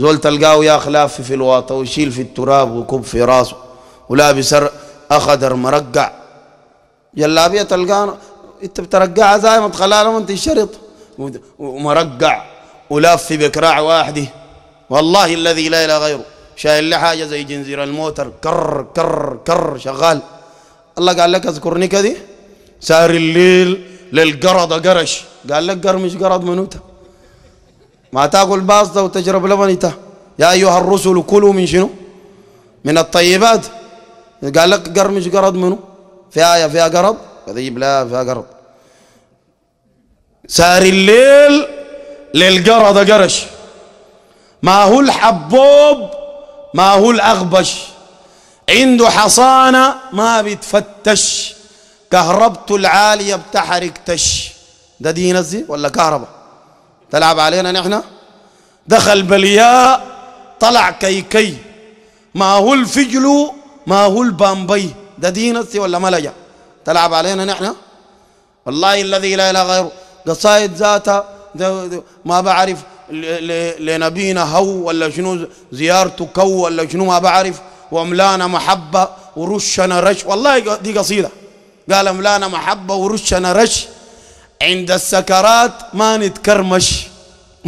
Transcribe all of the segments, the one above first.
زول تلقاه يا خلاف في الواطة ويشيل في التراب ويكب في راسه ولابس أخضر مرقع جلابية تلقاه انت بترقعها زي ما تخليها لما انت ومرقع ولاف في بكراع واحده والله الذي لا اله غيره شايل له حاجه زي جنزير الموتر كر كر كر شغال الله قال لك اذكرني كذي سار الليل للقرض قرش قال لك قرمش قرض منوته ما تاكل باسطة وتشرب لبن انت يا أيها الرسل كلوا من شنو من الطيبات قال لك قرمش قرض منه في آية فيها قرض لا فيها قرض سار الليل للقرض قرش ما هو الحبوب ما هو الأغبش عنده حصانة ما بتفتش كهربته العالية بتحرك تش ده دي ينزل ولا كهرباء تلعب علينا نحن دخل بلياء طلع كيكي ما هو الفجل ما هو البامبي ده دينسي ولا ملجا تلعب علينا نحن والله الذي لا اله غيره قصائد ذاتها ما بعرف لنبينا هو ولا شنو زيارته كو ولا شنو ما بعرف واملانا محبه ورشنا رش والله دي قصيده قال املانا محبه ورشنا رش عند السكرات ما نتكرمش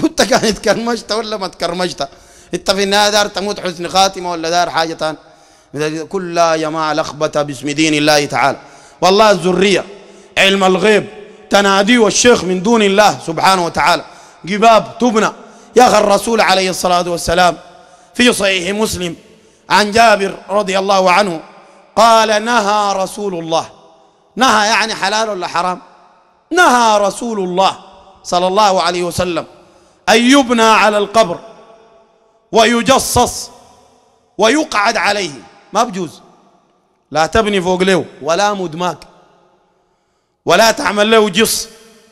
انت كان اتكرمشت ولا ما اتكرمشت انت في النهايه دار تموت حسن خاتمه ولا دار حاجه ثانيه كل يا مع لخبطه باسم دين الله تعالى والله الذريه علم الغيب تنادي الشيخ من دون الله سبحانه وتعالى جباب تبنى يا اخي الرسول عليه الصلاه والسلام في صحيح مسلم عن جابر رضي الله عنه قال نهى رسول الله نهى يعني حلال ولا حرام نهى رسول الله صلى الله عليه وسلم أن يبنى على القبر ويجصص ويقعد عليه ما بجوز لا تبني فوق له ولا مدماك ولا تعمل له جص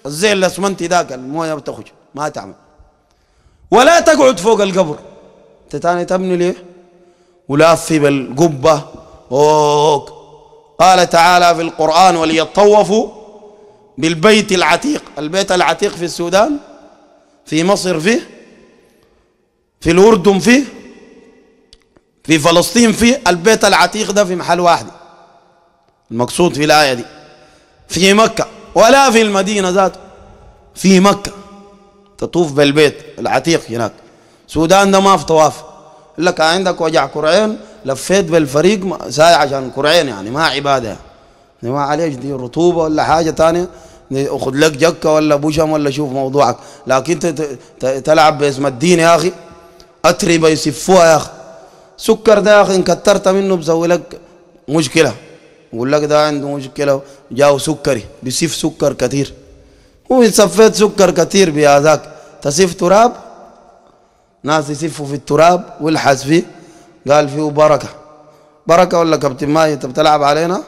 الزي الاسمنتي ذاك المويه بتخرج ما تعمل ولا تقعد فوق القبر انت تاني تبني ليه ولاف بالقبه فوق قال تعالى في القران وليطوفوا بالبيت العتيق البيت العتيق في السودان في مصر فيه في الأردن فيه في فلسطين فيه البيت العتيق ده في محل واحد المقصود في الآية دي في مكة ولا في المدينة ذاته في مكة تطوف بالبيت العتيق هناك السودان ده ما في طواف لك عندك وجع كرعين لفيت بالفريق ساعة عشان كرعين يعني ما عبادة يعني ما عليك دي رطوبة ولا حاجة تانية خد لك جكة ولا بوشم ولا شوف موضوعك لكن تلعب باسم الدين يا أخي أتربة يسفوها يا أخي سكر ده يا أخي إن منه بسوي لك مشكلة يقول لك ده عنده مشكلة جاو سكري بيسف سكر كثير هو صفيت سكر كثير بهذاك تسيف تراب ناس يسفوا في التراب والحس فيه قال فيه بركة بركة ولا كابتن ماي أنت بتلعب علينا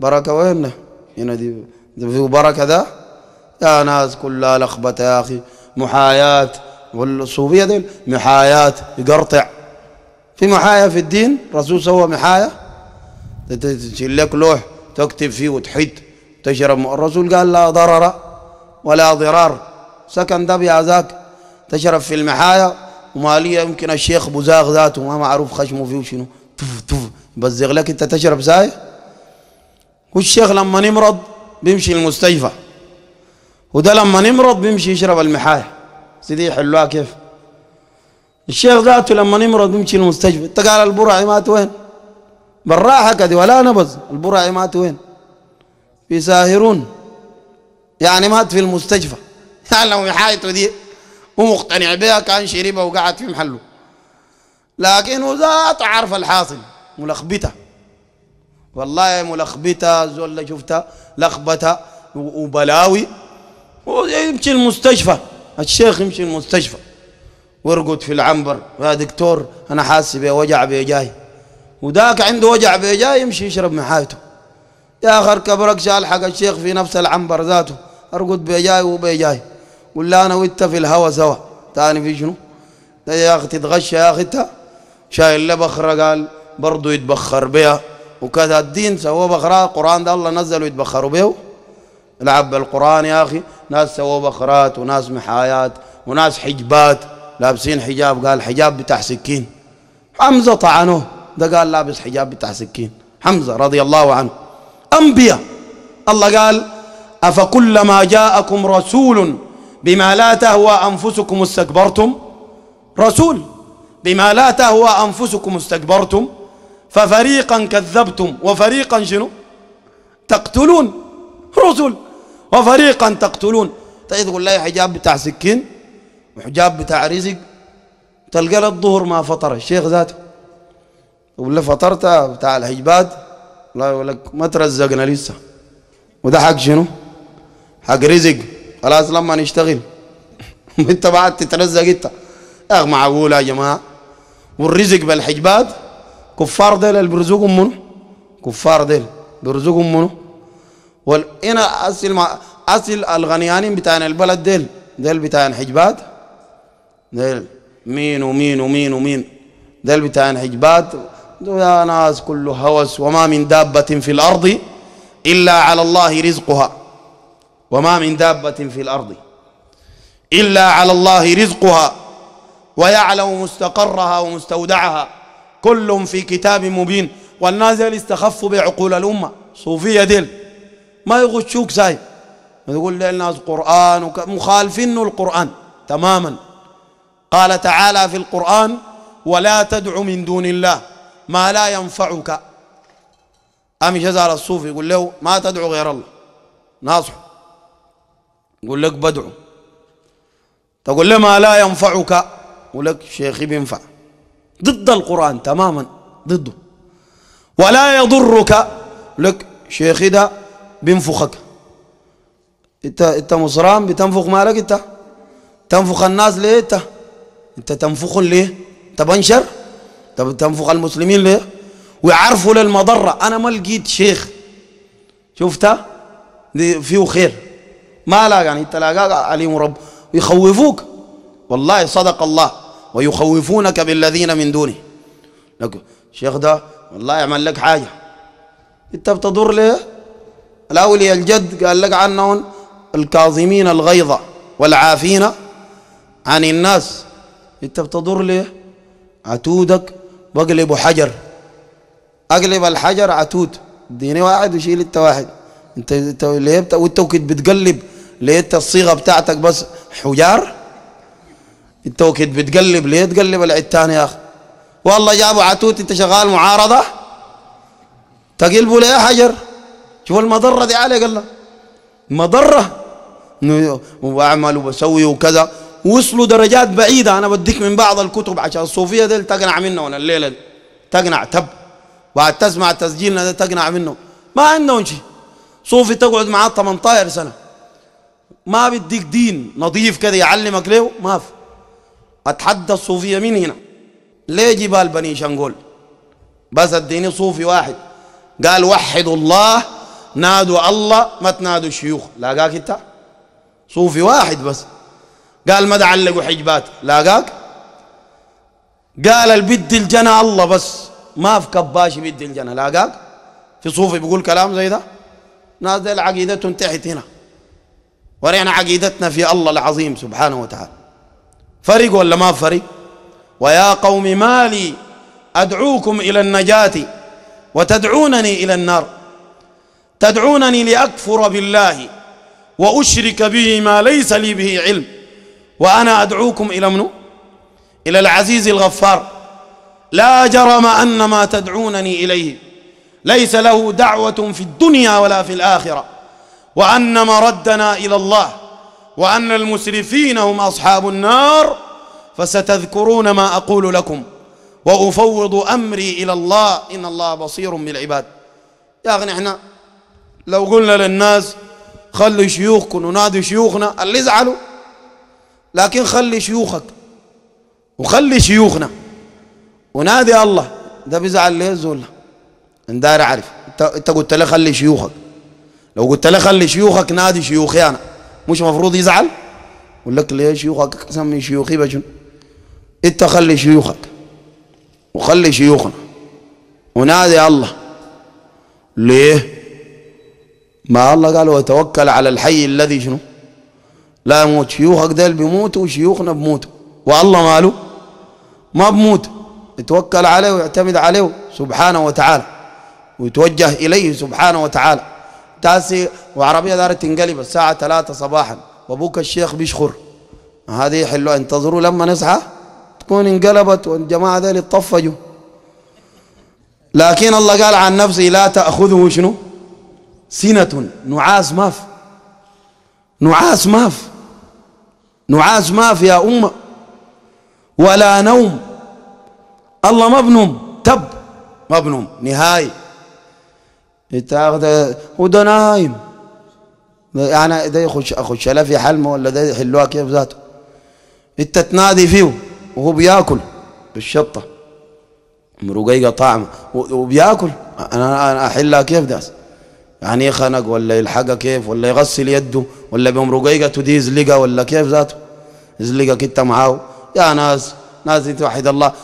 بركة وين هنا دي في بركة ده يا ناس كلها لخبطة يا أخي محاياة والصوفية دول محاياة يقرطع في محايا في الدين رسول سوى محايا تشيل لك لوح تكتب فيه وتحيد تشرب الرسول قال لا ضرر ولا ضرار سكن ده ذاك تشرب في المحايا ومالية يمكن الشيخ بزاغ ذاته ما معروف خشمه فيه وشنو تف تف بزغ لك انت تشرب زاي والشيخ لما يمرض بيمشي المستيفى وده لما نمرض بيمشي يشرب المحاية سيدي يحلوها كيف الشيخ ذاته لما نمرض بيمشي المستشفى انت قال البرعي مات وين بالراحة كده ولا نبز البرعي مات وين في ساهرون يعني مات في المستشفى يعني لو محايته دي ومقتنع بها كان شربها وقعد في محله لكن ذاته عارف الحاصل ملخبطه والله ملخبطة زول شفتها لخبطة وبلاوي ويمشي المستشفى الشيخ يمشي المستشفى ويرقد في العنبر يا دكتور انا حاسس بوجع بيجاي وذاك عنده وجع بيجاي يمشي يشرب حياته يا اخر كبرك شال حق الشيخ في نفس العنبر ذاته ارقد بيجاي وبيجاي ولا انا وانت في الهوا سوا تاني في شنو يا اخي تتغشى يا اخي انت شايل لبخره قال برضه يتبخر بها وكذا الدين سووا بخرا القرآن ده الله نزل يتبخروا به لعب القرآن يا أخي ناس سووا بخرات وناس محايات وناس حجبات لابسين حجاب قال حجاب بتاع سكين حمزة طعنوه ده قال لابس حجاب بتاع سكين حمزة رضي الله عنه أنبياء الله قال أفكلما جاءكم رسول بما لا تهوى أنفسكم استكبرتم رسول بما لا تهوى أنفسكم استكبرتم ففريقا كذبتم وفريقا شنو تقتلون رسل وفريقا تقتلون طيب تقول لا حجاب بتاع سكين وحجاب بتاع رزق تلقى الظهر ما فطر الشيخ ذاته ولا فطرت بتاع الحجبات لا يقول لك ما ترزقنا لسه وده حق شنو حق رزق خلاص لما نشتغل انت بعد تترزق انت اغ معقول يا جماعه والرزق بالحجبات كفار ديل اللي بيرزقهم منو كفار ديل بيرزقهم منو وال هنا اصل ما اصل الغنيانين بتاعنا البلد ديل ديل بتاعنا حجبات ديل مين ومين ومين ومين ديل بتاعنا حجبات يا ناس كله هوس وما من دابة في الأرض إلا على الله رزقها وما من دابة في الأرض إلا على الله رزقها ويعلم مستقرها ومستودعها كل في كتاب مبين والناس اللي استخفوا بعقول الأمة صوفية ديل ما يغشوك ساي يقول لي الناس قرآن مخالفين القرآن تماما قال تعالى في القرآن ولا تدع من دون الله ما لا ينفعك أمي جزار الصوفي يقول له ما تدعو غير الله ناصح يقول لك بدعو تقول له ما لا ينفعك يقول لك شيخي بينفع ضد القرآن تماما ضده ولا يضرك لك شيخي ده بينفخك انت انت مصران بتنفخ مالك انت تنفخ الناس ليه انت انت تنفخ ليه انت بنشر طب تنفخ المسلمين ليه ويعرفوا للمضره انا ما لقيت شيخ شفتها دي فيه خير ما لا يعني انت لاقاك عليهم رب يخوفوك والله صدق الله ويخوفونك بالذين من دونه لك شيخ ده والله يعمل لك حاجة انت بتضر ليه الأولياء الجد قال لك عنهم الكاظمين الغيظ والعافين عن الناس انت بتضر ليه عتودك بقلب حجر اقلب الحجر عتود اديني واحد وشيل انت واحد انت انت ليه بت... وانت بتقلب ليه انت الصيغه بتاعتك بس حجار انت وقت بتقلب ليه تقلب العتان يا اخي والله جابوا عتوت انت شغال معارضه تقلبوا ليه حجر شوف المضره دي عليك الله مضره واعمل وبسوي وكذا وصلوا درجات بعيده انا بديك من بعض الكتب عشان الصوفيه دي تقنع منهم الليله دي تقنع تب بعد تسمع تسجيلنا ده تقنع منه ما عندهم شيء صوفي تقعد معاه 18 سنه ما بديك دين نظيف كذا يعلمك ليه ما في اتحدى الصوفية من هنا ليه جبال بني شنقول بس اديني صوفي واحد قال وحدوا الله نادوا الله ما تنادوا الشيوخ لاقاك انت صوفي واحد بس قال ما تعلقوا حجبات لاقاك قال البد الجنة الله بس ما في كباش بد الجنة لاقاك في صوفي بيقول كلام زي ده نازل عقيدتهم تحت هنا ورينا عقيدتنا في الله العظيم سبحانه وتعالى فرق ولا ما فرق ويا قوم مالي أدعوكم إلى النجاة وتدعونني إلى النار تدعونني لأكفر بالله وأشرك به ما ليس لي به علم وأنا أدعوكم إلى منو إلى العزيز الغفار لا جرم أن ما تدعونني إليه ليس له دعوة في الدنيا ولا في الآخرة وأن مردنا إلى الله وأن المسرفين هم أصحاب النار فستذكرون ما أقول لكم وأفوض أمري إلى الله إن الله بصير بالعباد يا أخي إحنا لو قلنا للناس خلوا شيوخكم ونادوا شيوخنا اللي يزعلوا لكن خلي شيوخك وخلي شيوخنا ونادي الله ده بيزعل ليه زول اندار عارف انت قلت له خلي شيوخك لو قلت له خلي شيوخك نادي شيوخي انا مش مفروض يزعل يقول لك ليه شيوخك احسن من شيوخي بجن انت خلي شيوخك وخلي شيوخنا ونادي الله ليه ما الله قال وتوكل على الحي الذي شنو لا يموت شيوخك ديل بيموتوا وشيوخنا بموتوا والله ماله ما بموت يتوكل عليه ويعتمد عليه سبحانه وتعالى ويتوجه إليه سبحانه وتعالى تاسي وعربية دار تنقلب الساعة ثلاثة صباحا وابوك الشيخ بيشخر هذه حلوة انتظروا لما نصحى تكون انقلبت والجماعة ذي اتطفجوا لكن الله قال عن نفسه لا تأخذه شنو سنة نعاس ما في نعاس ما في نعاس ما في يا أمة ولا نوم الله ما بنوم تب ما بنوم نهائي يتاخد وده نايم يعني ده يخش اخش لا في حلمه ولا ده يحلوها كيف ذاته انت تنادي فيه وهو بياكل بالشطه مرقيقه طعمه وبياكل انا انا احلها كيف داس يعني يخنق ولا يلحقها كيف ولا يغسل يده ولا بمرقيقته دي يزلقها ولا كيف ذاته يزلقك انت معاه يا ناس ناس انت الله